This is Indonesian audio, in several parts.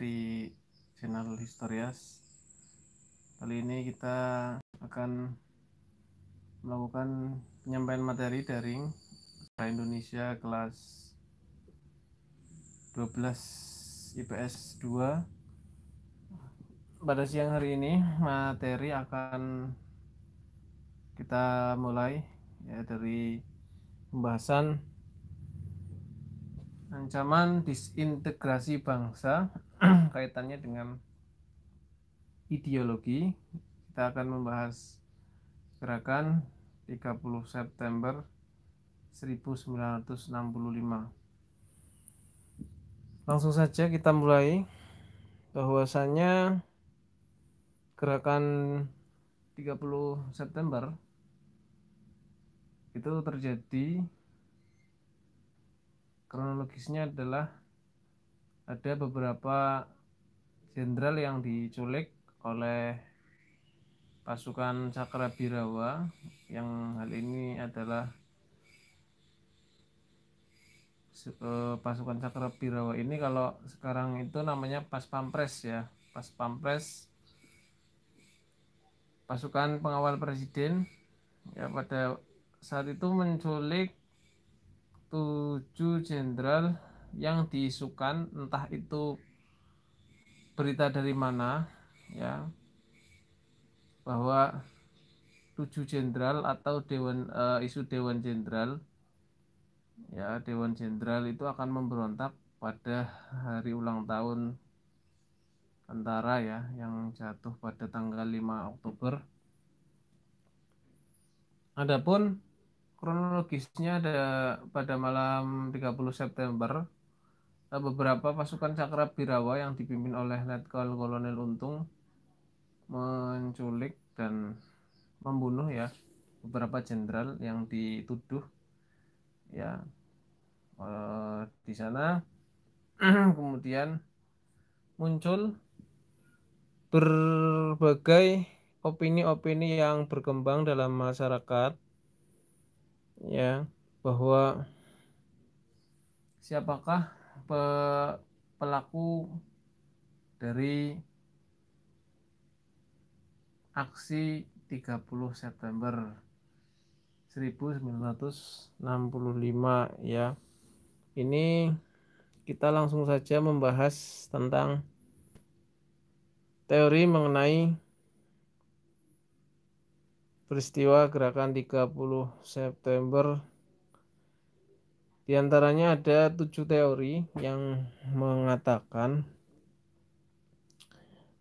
di channel Historias. Kali ini kita akan melakukan penyampaian materi daring Bahasa Indonesia kelas 12 IPS 2. Pada siang hari ini materi akan kita mulai ya dari pembahasan ancaman disintegrasi bangsa kaitannya dengan ideologi kita akan membahas gerakan 30 September 1965 langsung saja kita mulai bahwasannya gerakan 30 September itu terjadi kronologisnya adalah ada beberapa jenderal yang diculik oleh pasukan Cakrabirawa yang hal ini adalah eh, pasukan Cakrabirawa ini kalau sekarang itu namanya Pas Pampres ya Pas Pampres pasukan pengawal presiden ya pada saat itu menculik tujuh jenderal yang diisukan entah itu berita dari mana ya bahwa tujuh jenderal atau dewan uh, isu dewan jenderal ya dewan jenderal itu akan memberontak pada hari ulang tahun antara ya yang jatuh pada tanggal 5 Oktober Adapun kronologisnya ada pada malam 30 September Eh, beberapa pasukan Cakra Birawa yang dipimpin oleh Letkol Kolonel Untung menculik dan membunuh ya beberapa jenderal yang dituduh ya eh, di sana kemudian muncul berbagai opini-opini yang berkembang dalam masyarakat ya bahwa siapakah pe, pelaku dari aksi 30 September 1965 ya. Ini kita langsung saja membahas tentang teori mengenai peristiwa gerakan 30 September di antaranya ada tujuh teori yang mengatakan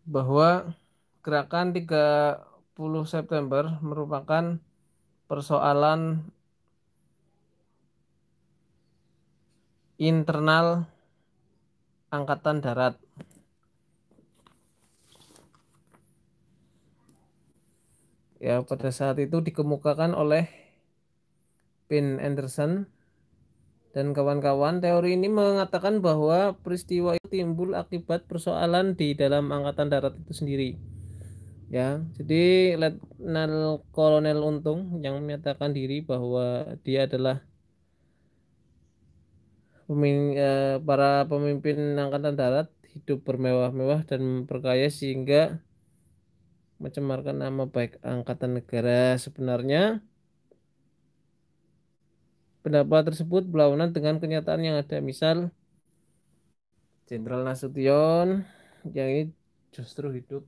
bahwa gerakan 30 September merupakan persoalan internal angkatan darat. Ya, pada saat itu dikemukakan oleh Ben Anderson dan kawan-kawan, teori ini mengatakan bahwa peristiwa itu timbul akibat persoalan di dalam angkatan darat itu sendiri. Ya, jadi Letnan Kolonel Untung yang menyatakan diri bahwa dia adalah pemimpin, eh, para pemimpin angkatan darat hidup bermewah-mewah dan memperkaya sehingga mencemarkan nama baik angkatan negara sebenarnya pendapat tersebut berlawanan dengan kenyataan yang ada. Misal Jenderal Nasution yang ini justru hidup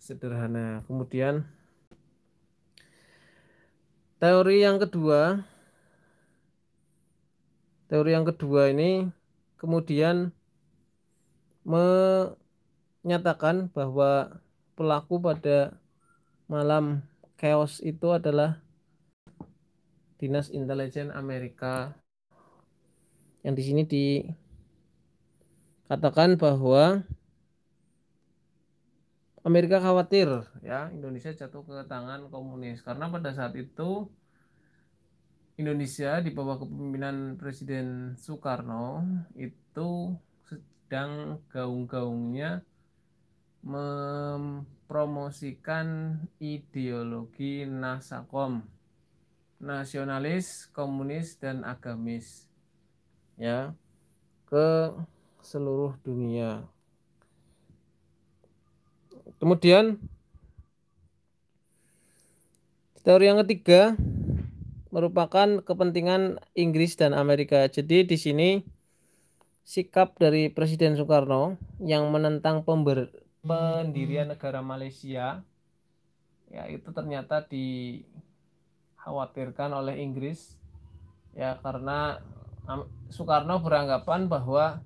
sederhana. Kemudian teori yang kedua teori yang kedua ini kemudian menyatakan bahwa pelaku pada malam chaos itu adalah Dinas Intelijen Amerika. Yang di sini dikatakan bahwa Amerika khawatir ya Indonesia jatuh ke tangan komunis karena pada saat itu Indonesia di bawah kepemimpinan Presiden Soekarno itu sedang gaung-gaungnya mempromosikan ideologi Nasakom nasionalis, komunis dan agamis ya ke seluruh dunia. Kemudian teori yang ketiga merupakan kepentingan Inggris dan Amerika. Jadi di sini sikap dari Presiden Soekarno yang menentang pember pendirian negara Malaysia ya itu ternyata di dikhawatirkan oleh Inggris ya karena Soekarno beranggapan bahwa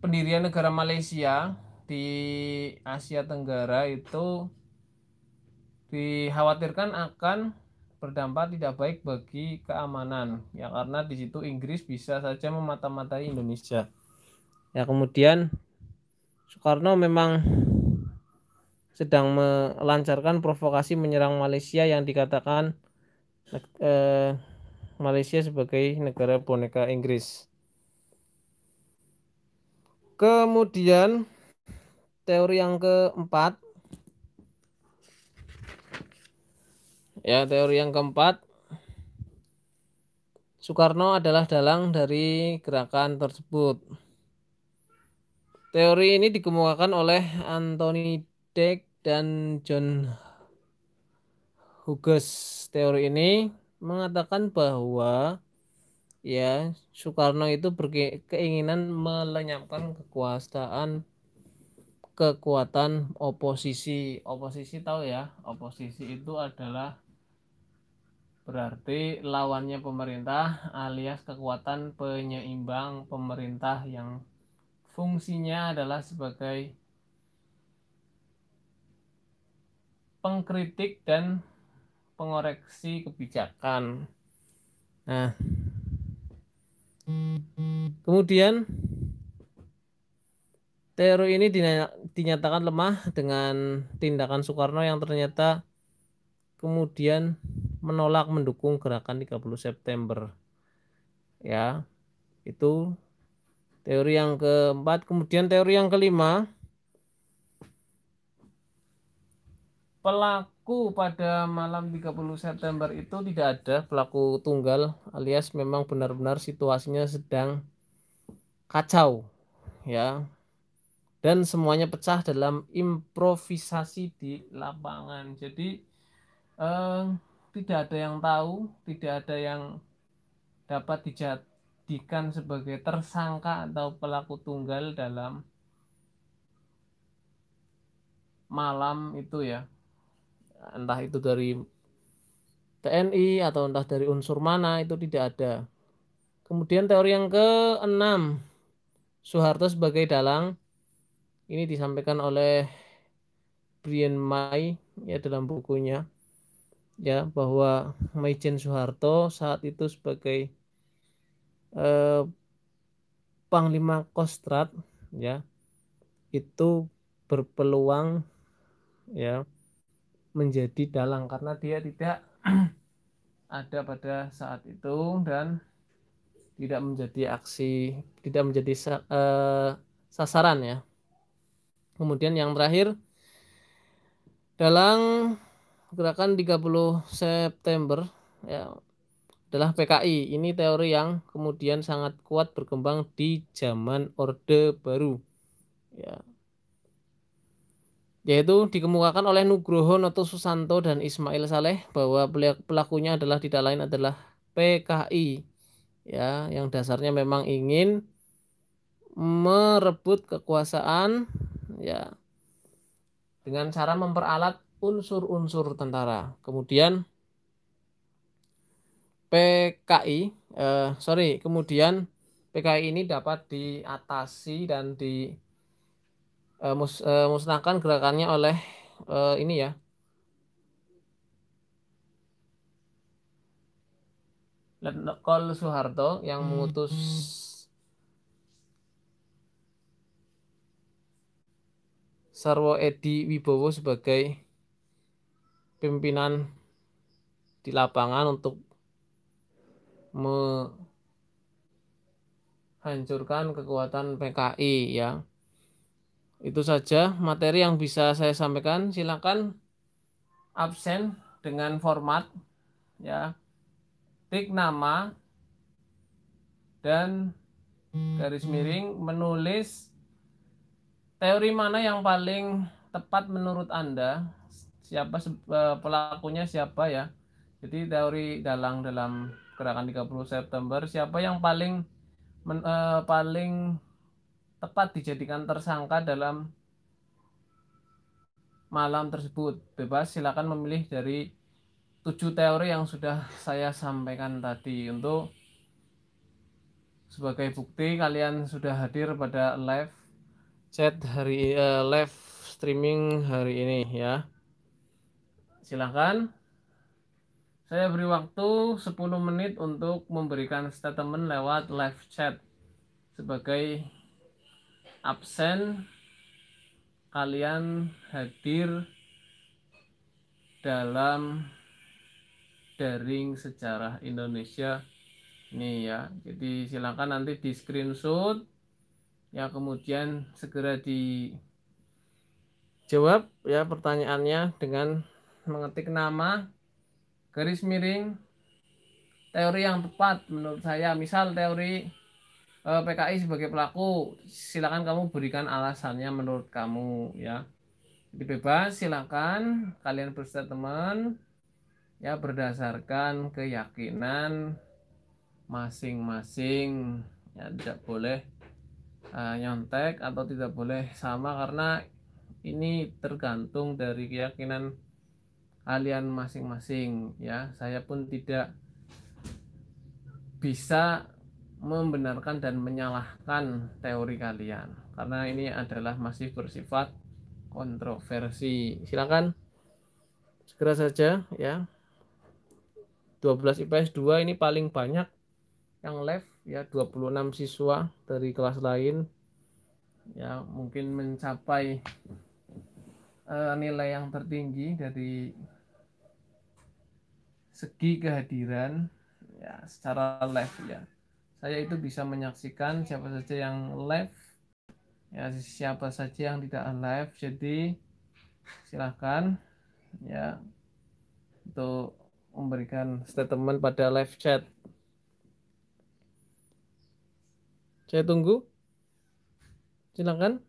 pendirian negara Malaysia di Asia Tenggara itu dikhawatirkan akan berdampak tidak baik bagi keamanan ya karena di situ Inggris bisa saja memata-matai Indonesia ya kemudian Soekarno memang sedang melancarkan provokasi menyerang Malaysia yang dikatakan Eh, Malaysia sebagai negara boneka Inggris. Kemudian teori yang keempat ya teori yang keempat Soekarno adalah dalang dari gerakan tersebut. Teori ini dikemukakan oleh Anthony Deck dan John Hugues teori ini mengatakan bahwa ya Soekarno itu berkeinginan melenyapkan kekuasaan kekuatan oposisi. Oposisi tahu ya, oposisi itu adalah berarti lawannya pemerintah alias kekuatan penyeimbang pemerintah yang fungsinya adalah sebagai pengkritik dan pengoreksi kebijakan. Nah, kemudian Teori ini dinyatakan lemah dengan tindakan Soekarno yang ternyata kemudian menolak mendukung gerakan 30 September. Ya, itu teori yang keempat. Kemudian teori yang kelima, pelaku pelaku pada malam 30 September itu tidak ada pelaku tunggal alias memang benar-benar situasinya sedang kacau ya dan semuanya pecah dalam improvisasi di lapangan jadi eh, tidak ada yang tahu tidak ada yang dapat dijadikan sebagai tersangka atau pelaku tunggal dalam malam itu ya entah itu dari TNI atau entah dari unsur mana itu tidak ada. Kemudian teori yang keenam, Soeharto sebagai dalang ini disampaikan oleh Brian May ya dalam bukunya ya bahwa Mayjen Soeharto saat itu sebagai eh, Panglima Kostrat ya itu berpeluang ya menjadi dalang karena dia tidak ada pada saat itu dan tidak menjadi aksi tidak menjadi sa eh, sasaran ya kemudian yang terakhir dalang gerakan 30 September ya adalah PKI. Ini teori yang kemudian sangat kuat berkembang di zaman Orde Baru. Ya, yaitu dikemukakan oleh Nugroho Noto Susanto dan Ismail Saleh bahwa pelakunya adalah tidak lain adalah PKI ya yang dasarnya memang ingin merebut kekuasaan ya dengan cara memperalat unsur-unsur tentara kemudian PKI eh, sorry kemudian PKI ini dapat diatasi dan di uh, mus, uh, musnahkan gerakannya oleh uh, ini ya. Letnokol Soeharto yang hmm. mengutus Sarwo Edi Wibowo sebagai pimpinan di lapangan untuk menghancurkan kekuatan PKI ya itu saja materi yang bisa saya sampaikan. Silakan absen dengan format ya. Tik nama dan garis miring menulis teori mana yang paling tepat menurut Anda? Siapa e, pelakunya siapa ya? Jadi teori dalang dalam gerakan 30 September siapa yang paling men, uh, paling tepat dijadikan tersangka dalam malam tersebut. Bebas silakan memilih dari tujuh teori yang sudah saya sampaikan tadi untuk sebagai bukti kalian sudah hadir pada live chat hari uh, live streaming hari ini ya. Silakan. Saya beri waktu 10 menit untuk memberikan statement lewat live chat sebagai absen kalian hadir dalam daring sejarah Indonesia ini ya jadi silakan nanti di screenshot ya kemudian segera di jawab ya pertanyaannya dengan mengetik nama garis miring teori yang tepat menurut saya misal teori Eh, PKI sebagai pelaku, silakan kamu berikan alasannya menurut kamu ya. Jadi bebas, silakan kalian teman, ya berdasarkan keyakinan masing-masing ya tidak boleh uh, nyontek atau tidak boleh sama karena ini tergantung dari keyakinan kalian masing-masing ya. Saya pun tidak bisa membenarkan dan menyalahkan teori kalian karena ini adalah masih bersifat kontroversi. Silakan segera saja ya. 12 IPS 2 ini paling banyak yang left ya 26 siswa dari kelas lain ya mungkin mencapai uh, nilai yang tertinggi dari segi kehadiran ya secara live ya saya itu bisa menyaksikan siapa saja yang live ya siapa saja yang tidak live jadi silahkan ya untuk memberikan statement pada live chat saya tunggu silahkan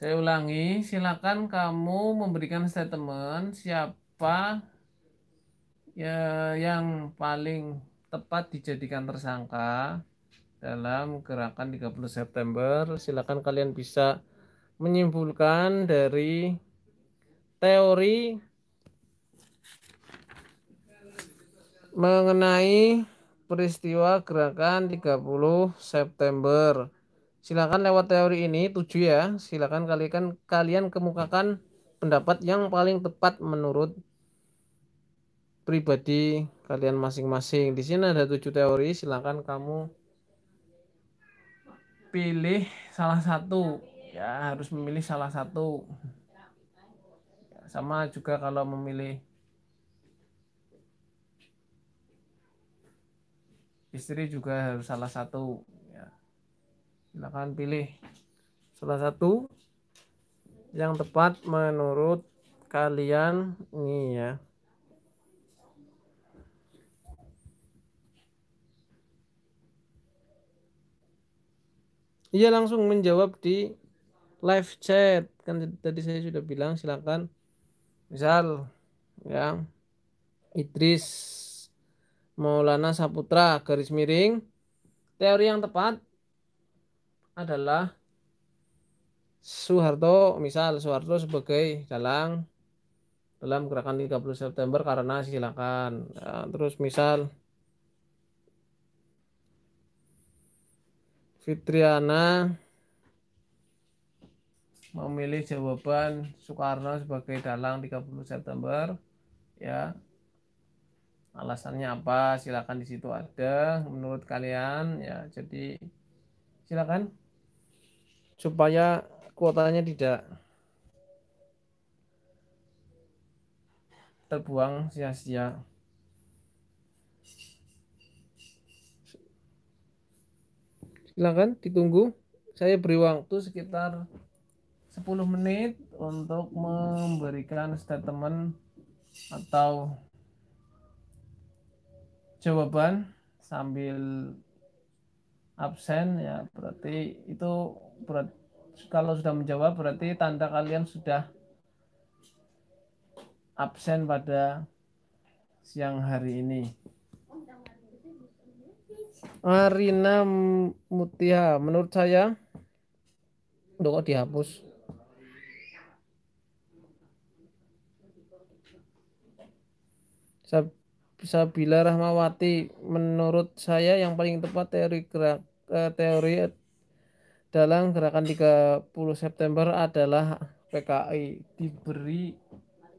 Saya ulangi, silakan kamu memberikan statement siapa ya, yang paling tepat dijadikan tersangka dalam gerakan 30 September. Silakan kalian bisa menyimpulkan dari teori mengenai peristiwa gerakan 30 September. Silakan lewat teori ini tujuh ya. Silakan kalian kalian kemukakan pendapat yang paling tepat menurut pribadi kalian masing-masing. Di sini ada tujuh teori. Silakan kamu pilih salah satu. Ya harus memilih salah satu. sama juga kalau memilih istri juga harus salah satu Silakan pilih salah satu yang tepat menurut kalian ini ya. Iya langsung menjawab di live chat. Kan tadi saya sudah bilang silakan misal ya Idris Maulana Saputra garis miring teori yang tepat adalah Soeharto, misal Soeharto sebagai dalang dalam gerakan 30 September karena silakan. Ya, terus misal Fitriana memilih jawaban Soekarno sebagai dalang 30 September ya alasannya apa silakan di situ ada menurut kalian ya jadi silakan supaya kuotanya tidak terbuang sia-sia. Silahkan ditunggu. Saya beri waktu sekitar 10 menit untuk memberikan statement atau jawaban sambil absen ya berarti itu berarti kalau sudah menjawab berarti tanda kalian sudah absen pada siang hari ini. Arina Mutia, menurut saya, untuk kok dihapus? Sabila Rahmawati, menurut saya yang paling tepat teori gerak, eh, teori dalam gerakan 30 September adalah PKI diberi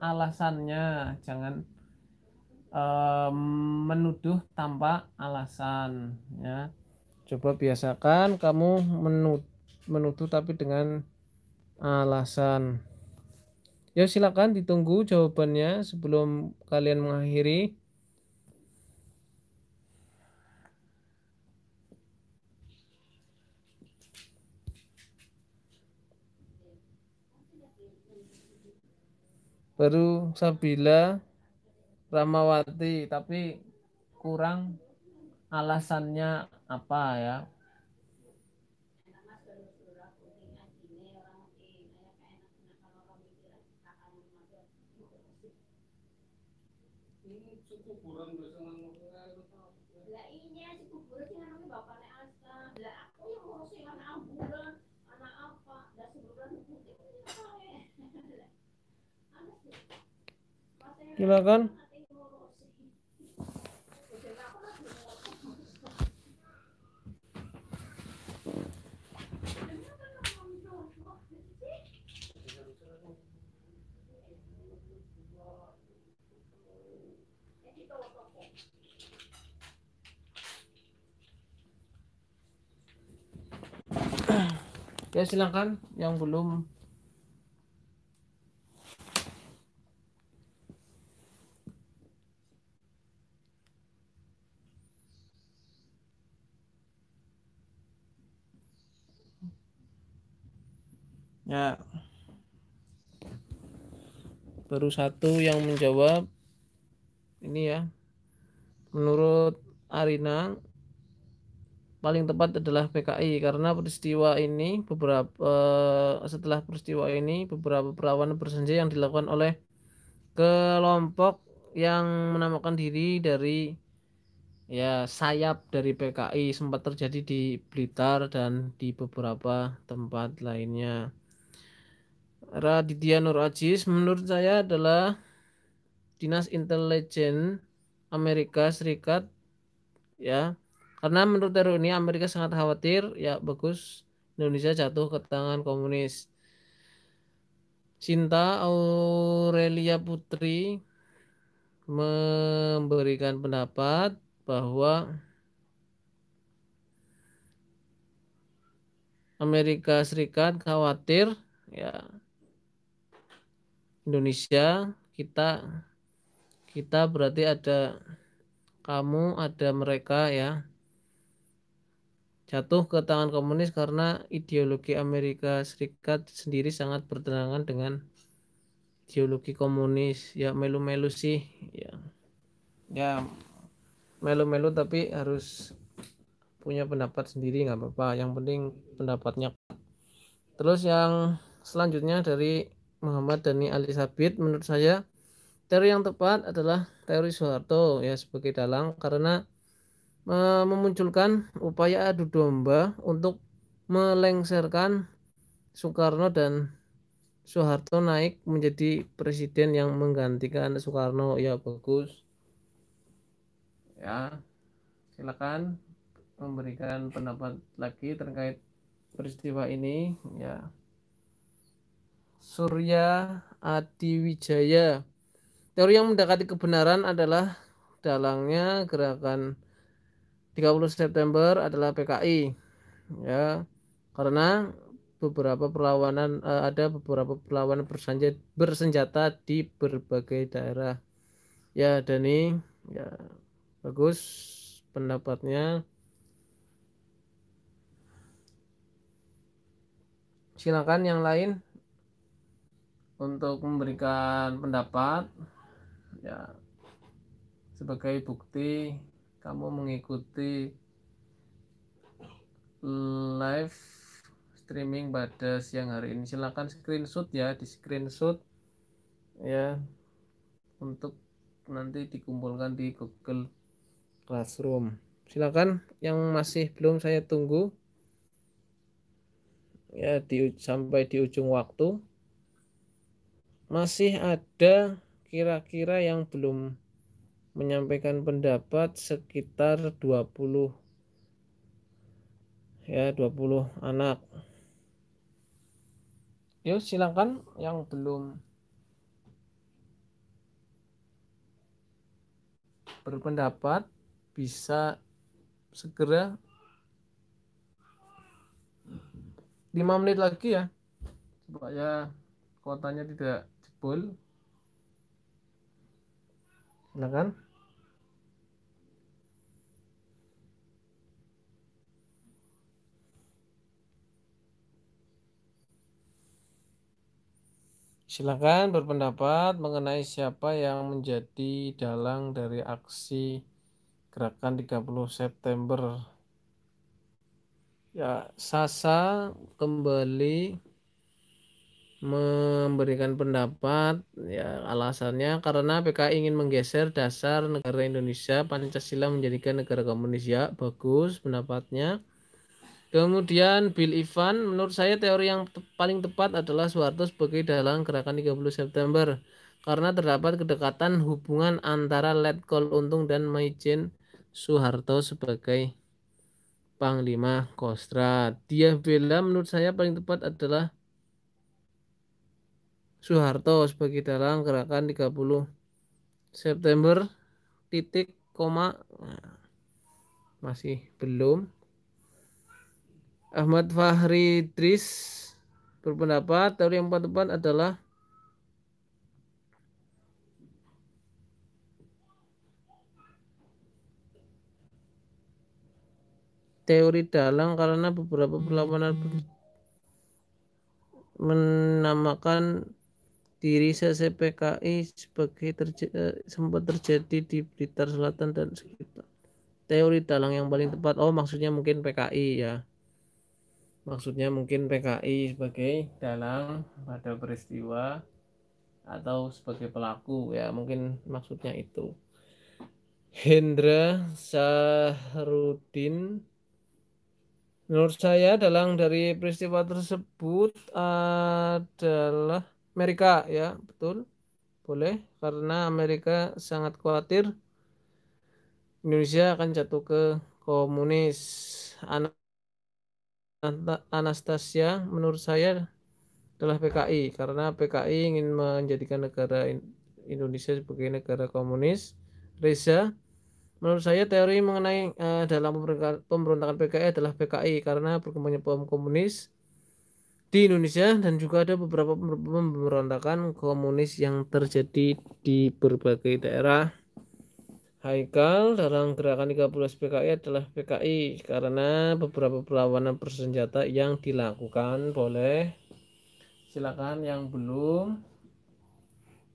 alasannya jangan um, menuduh tanpa alasan ya coba biasakan kamu menuduh tapi dengan alasan ya silakan ditunggu jawabannya sebelum kalian mengakhiri baru Sabila Ramawati tapi kurang alasannya apa ya silakan Ya silakan yang belum Ya. Baru satu yang menjawab. Ini ya. Menurut Arina paling tepat adalah PKI karena peristiwa ini beberapa eh, setelah peristiwa ini beberapa perlawanan bersenjata yang dilakukan oleh kelompok yang menamakan diri dari ya sayap dari PKI sempat terjadi di Blitar dan di beberapa tempat lainnya. Raditya Nur Ajis menurut saya adalah Dinas Intelijen Amerika Serikat ya karena menurut teror ini Amerika sangat khawatir ya bagus Indonesia jatuh ke tangan komunis Cinta Aurelia Putri memberikan pendapat bahwa Amerika Serikat khawatir ya Indonesia kita kita berarti ada kamu ada mereka ya jatuh ke tangan komunis karena ideologi Amerika Serikat sendiri sangat bertentangan dengan ideologi komunis ya melu-melu sih ya ya melu-melu tapi harus punya pendapat sendiri nggak apa-apa yang penting pendapatnya terus yang selanjutnya dari Muhammad Dhani Ali Sabit menurut saya teori yang tepat adalah teori Soeharto ya sebagai dalang karena memunculkan upaya adu domba untuk melengsarkan Soekarno dan Soeharto naik menjadi presiden yang menggantikan Soekarno ya bagus ya silakan memberikan pendapat lagi terkait peristiwa ini ya Surya Adiwijaya. Teori yang mendekati kebenaran adalah dalangnya gerakan 30 September adalah PKI. Ya, karena beberapa perlawanan eh, ada beberapa perlawanan bersenjata, bersenjata di berbagai daerah. Ya, Dani, ya bagus pendapatnya. Silakan yang lain untuk memberikan pendapat ya sebagai bukti kamu mengikuti live streaming pada siang hari ini silahkan screenshot ya di screenshot ya untuk nanti dikumpulkan di Google Classroom silakan yang masih belum saya tunggu ya di sampai di ujung waktu masih ada kira-kira yang belum menyampaikan pendapat sekitar 20 ya 20 anak yuk silakan yang belum berpendapat bisa segera 5 menit lagi ya supaya kotanya tidak pull silakan Silakan berpendapat mengenai siapa yang menjadi dalang dari aksi gerakan 30 September. Ya, Sasa kembali memberikan pendapat ya alasannya karena PKI ingin menggeser dasar negara Indonesia Pancasila menjadikan negara komunis ya bagus pendapatnya kemudian Bill Ivan menurut saya teori yang te paling tepat adalah Soeharto sebagai dalam gerakan 30 September karena terdapat kedekatan hubungan antara Letkol Untung dan Maijen Soeharto sebagai Panglima Kostra. Dia bela menurut saya paling tepat adalah Soeharto sebagai dalang gerakan 30 September titik koma nah, masih belum Ahmad Fahri Tris berpendapat teori yang paling tepat adalah teori dalang karena beberapa perlawanan menamakan diri Risa sebagai terje, eh, sempat terjadi di Blitar Selatan dan sekitar. Teori dalang yang paling tepat, oh maksudnya mungkin PKI ya. Maksudnya mungkin PKI sebagai dalang pada peristiwa atau sebagai pelaku ya mungkin maksudnya itu. Hendra Sahrudin Menurut saya dalang dari peristiwa tersebut adalah Amerika ya betul boleh karena Amerika sangat khawatir Indonesia akan jatuh ke komunis Anastasia menurut saya adalah PKI karena PKI ingin menjadikan negara Indonesia sebagai negara komunis Reza menurut saya teori mengenai uh, dalam pemberontakan PKI adalah PKI karena berkembangnya paham komunis di Indonesia dan juga ada beberapa pemberontakan komunis yang terjadi di berbagai daerah. Haikal dalam gerakan 13 PKI adalah PKI karena beberapa perlawanan bersenjata yang dilakukan boleh silakan yang belum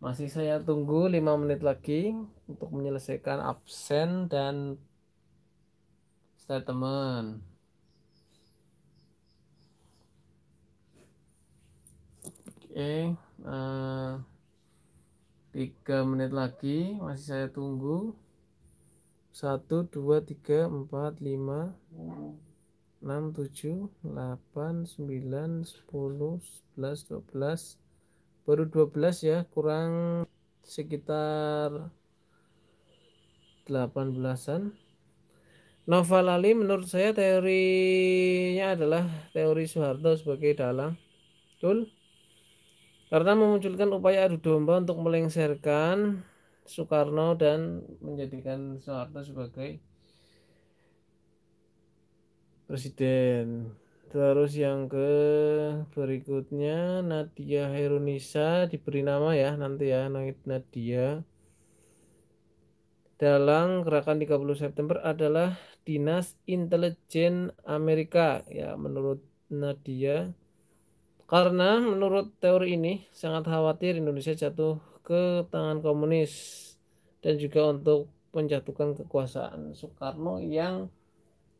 masih saya tunggu 5 menit lagi untuk menyelesaikan absen dan statement Oke, eh, tiga uh, menit lagi masih saya tunggu. Satu, dua, tiga, empat, lima, enam, tujuh, delapan, sembilan, sepuluh, sebelas, dua belas. Baru dua belas ya, kurang sekitar delapan belasan. Novel Ali menurut saya teorinya adalah teori Soeharto sebagai dalang. Betul? karena memunculkan upaya adu domba untuk melengsarkan Soekarno dan menjadikan Soeharto sebagai presiden. Terus yang ke berikutnya Nadia Herunisa diberi nama ya nanti ya Nadia dalam gerakan 30 September adalah Dinas Intelijen Amerika ya menurut Nadia karena menurut teori ini sangat khawatir Indonesia jatuh ke tangan komunis dan juga untuk menjatuhkan kekuasaan Soekarno yang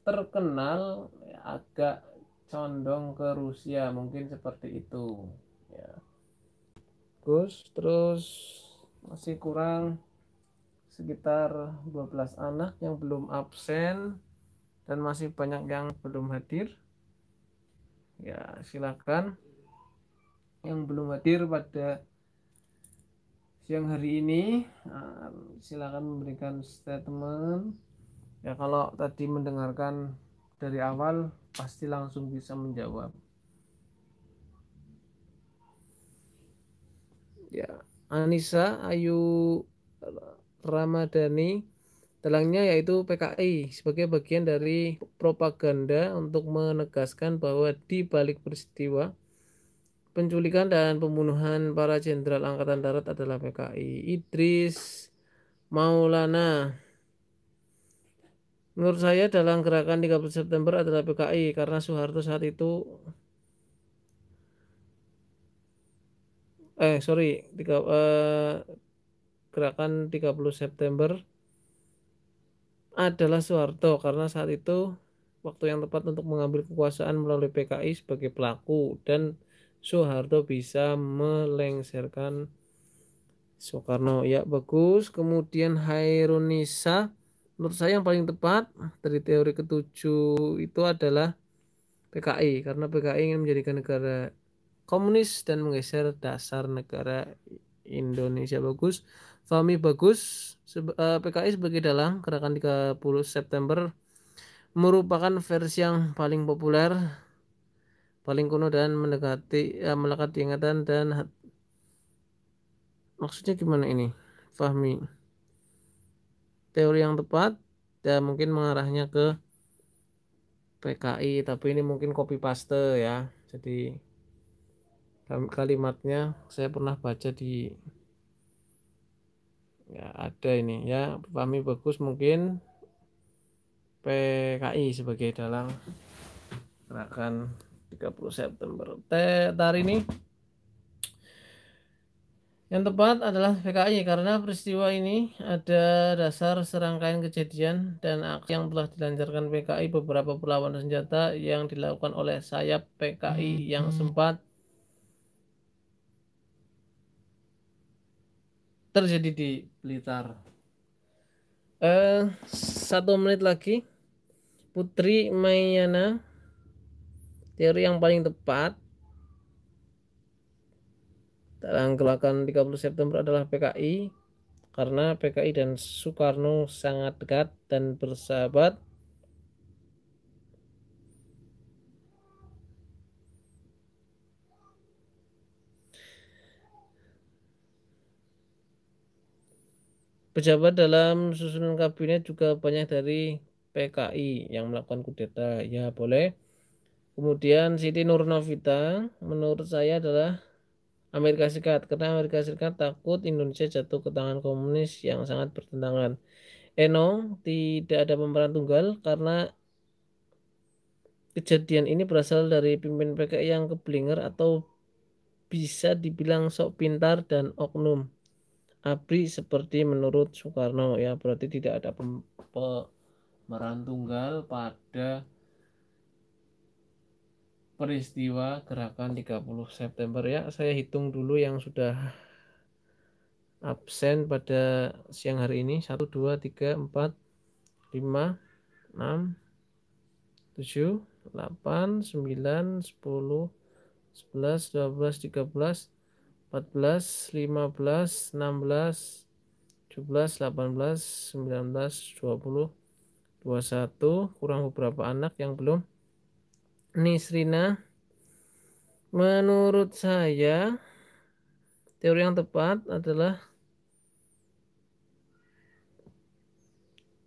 terkenal agak condong ke Rusia mungkin seperti itu ya. Gus terus masih kurang sekitar 12 anak yang belum absen dan masih banyak yang belum hadir ya silakan yang belum hadir pada siang hari ini silakan memberikan statement ya kalau tadi mendengarkan dari awal pasti langsung bisa menjawab ya Anissa Ayu Ramadhani dalangnya yaitu PKI sebagai bagian dari propaganda untuk menegaskan bahwa di balik peristiwa penculikan dan pembunuhan para jenderal angkatan darat adalah PKI. Idris Maulana. Menurut saya dalam gerakan 30 September adalah PKI karena Soeharto saat itu eh sorry tiga, eh, gerakan 30 September adalah Soeharto karena saat itu waktu yang tepat untuk mengambil kekuasaan melalui PKI sebagai pelaku dan Soeharto bisa melengsarkan Soekarno. Ya, bagus. Kemudian Hairunisa. Menurut saya yang paling tepat dari teori ketujuh itu adalah PKI. Karena PKI ingin menjadikan negara komunis dan menggeser dasar negara Indonesia. Bagus. Fahmi bagus. Eh, PKI sebagai dalang gerakan 30 September merupakan versi yang paling populer paling kuno dan mendekati ya, eh, melekat ingatan dan hat... maksudnya gimana ini Fahmi teori yang tepat dan ya mungkin mengarahnya ke PKI tapi ini mungkin copy paste ya jadi kalimatnya saya pernah baca di ya ada ini ya Fahmi bagus mungkin PKI sebagai dalang gerakan 30 September. Tar ini yang tepat adalah PKI karena peristiwa ini ada dasar serangkaian kejadian dan aksi yang telah dilancarkan PKI beberapa perlawanan senjata yang dilakukan oleh sayap PKI hmm. yang sempat terjadi di Blitar. Eh, satu menit lagi, Putri Mayana teori yang paling tepat gerakan 30 September adalah PKI karena PKI dan Soekarno sangat dekat dan bersahabat pejabat dalam susunan kabinet juga banyak dari PKI yang melakukan kudeta ya boleh Kemudian Siti Nurnovita menurut saya adalah Amerika Serikat karena Amerika Serikat takut Indonesia jatuh ke tangan komunis yang sangat bertentangan. Eno tidak ada pemeran tunggal karena kejadian ini berasal dari pimpin PKI yang keblinger atau bisa dibilang sok pintar dan oknum. Abri seperti menurut Soekarno ya berarti tidak ada pemeran tunggal pada peristiwa gerakan 30 September ya. Saya hitung dulu yang sudah absen pada siang hari ini. 1 2 3 4 5 6 7 8 9 10 11 12 13 14 15 16 17, 18, 19, 20, 21 kurang beberapa anak yang belum Nisrina, menurut saya teori yang tepat adalah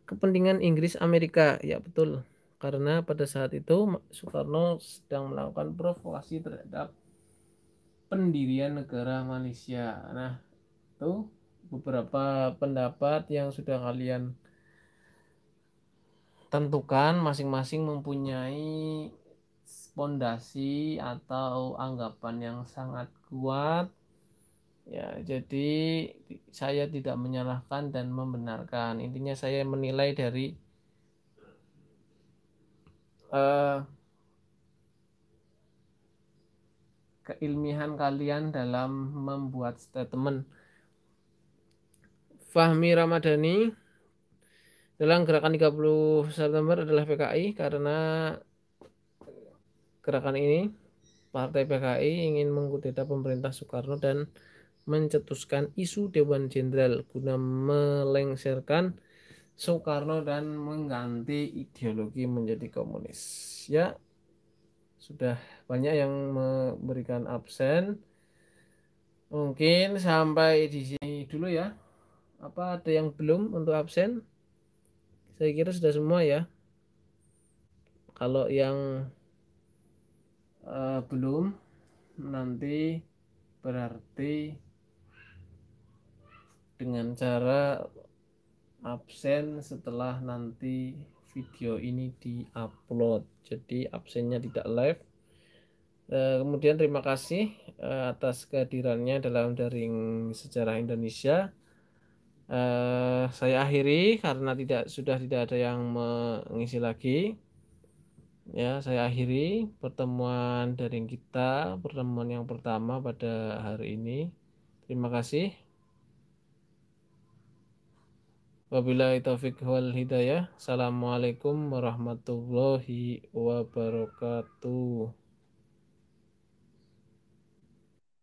kepentingan Inggris Amerika. Ya betul. Karena pada saat itu Soekarno sedang melakukan provokasi terhadap pendirian negara Malaysia. Nah, itu beberapa pendapat yang sudah kalian tentukan masing-masing mempunyai pondasi atau anggapan yang sangat kuat ya jadi saya tidak menyalahkan dan membenarkan intinya saya menilai dari uh, eh, keilmihan kalian dalam membuat statement Fahmi Ramadhani dalam gerakan 30 September adalah PKI karena Gerakan ini, Partai PKI ingin mengkudeta pemerintah Soekarno dan mencetuskan isu Dewan Jenderal guna melengsarkan Soekarno dan mengganti ideologi menjadi komunis. Ya, sudah banyak yang memberikan absen. Mungkin sampai di sini dulu ya. Apa ada yang belum untuk absen? Saya kira sudah semua ya. Kalau yang Eh, belum nanti berarti dengan cara absen setelah nanti video ini diupload jadi absennya tidak live eh, kemudian terima kasih eh, atas kehadirannya dalam daring sejarah Indonesia saya akhiri karena tidak sudah tidak ada yang mengisi lagi ya saya akhiri pertemuan daring kita pertemuan yang pertama pada hari ini terima kasih wabillahi taufik wal hidayah assalamualaikum warahmatullahi wabarakatuh